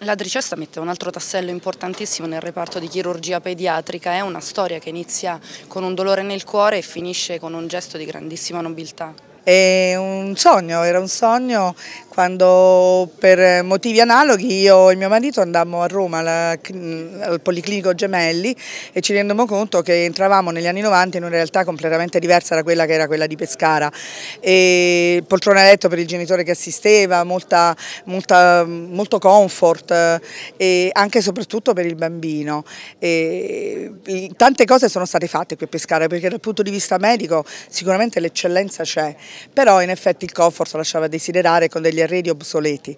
La Dricesta mette un altro tassello importantissimo nel reparto di chirurgia pediatrica, è una storia che inizia con un dolore nel cuore e finisce con un gesto di grandissima nobiltà. È un sogno, era un sogno quando per motivi analoghi io e mio marito andammo a Roma alla, mm, al Policlinico Gemelli e ci rendemmo conto che entravamo negli anni 90 in una realtà completamente diversa da quella che era quella di Pescara. E a letto per il genitore che assisteva, molta, molta, molto comfort e anche e soprattutto per il bambino. E tante cose sono state fatte qui a Pescara perché dal punto di vista medico sicuramente l'eccellenza c'è, però in effetti il comfort lasciava desiderare con degli arredi obsoleti.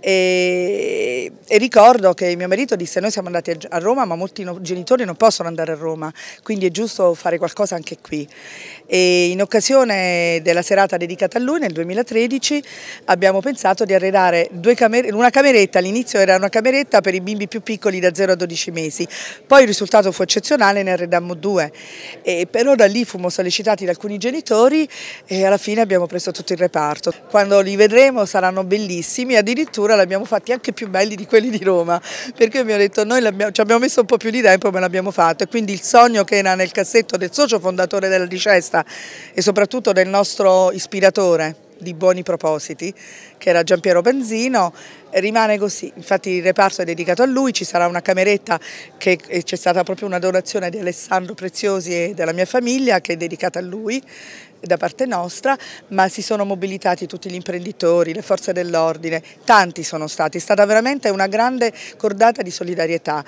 E e ricordo che mio marito disse noi siamo andati a Roma ma molti no, genitori non possono andare a Roma, quindi è giusto fare qualcosa anche qui. E in occasione della serata dedicata a lui nel 2013 abbiamo pensato di arredare camere, una cameretta, all'inizio era una cameretta per i bimbi più piccoli da 0 a 12 mesi, poi il risultato fu eccezionale, ne arredammo due, e però da lì fummo sollecitati da alcuni genitori e alla fine abbiamo preso tutto il reparto. Quando li vedremo saranno bellissimi, addirittura li abbiamo fatti anche più belli di quelli quelli di Roma, perché mi ho detto noi ci abbiamo messo un po' più di tempo ma l'abbiamo fatto e quindi il sogno che era nel cassetto del socio fondatore della Ricesta e soprattutto del nostro ispiratore di buoni propositi, che era Giampiero Benzino, rimane così, infatti il reparto è dedicato a lui, ci sarà una cameretta che c'è stata proprio una donazione di Alessandro Preziosi e della mia famiglia che è dedicata a lui da parte nostra, ma si sono mobilitati tutti gli imprenditori, le forze dell'ordine, tanti sono stati, è stata veramente una grande cordata di solidarietà.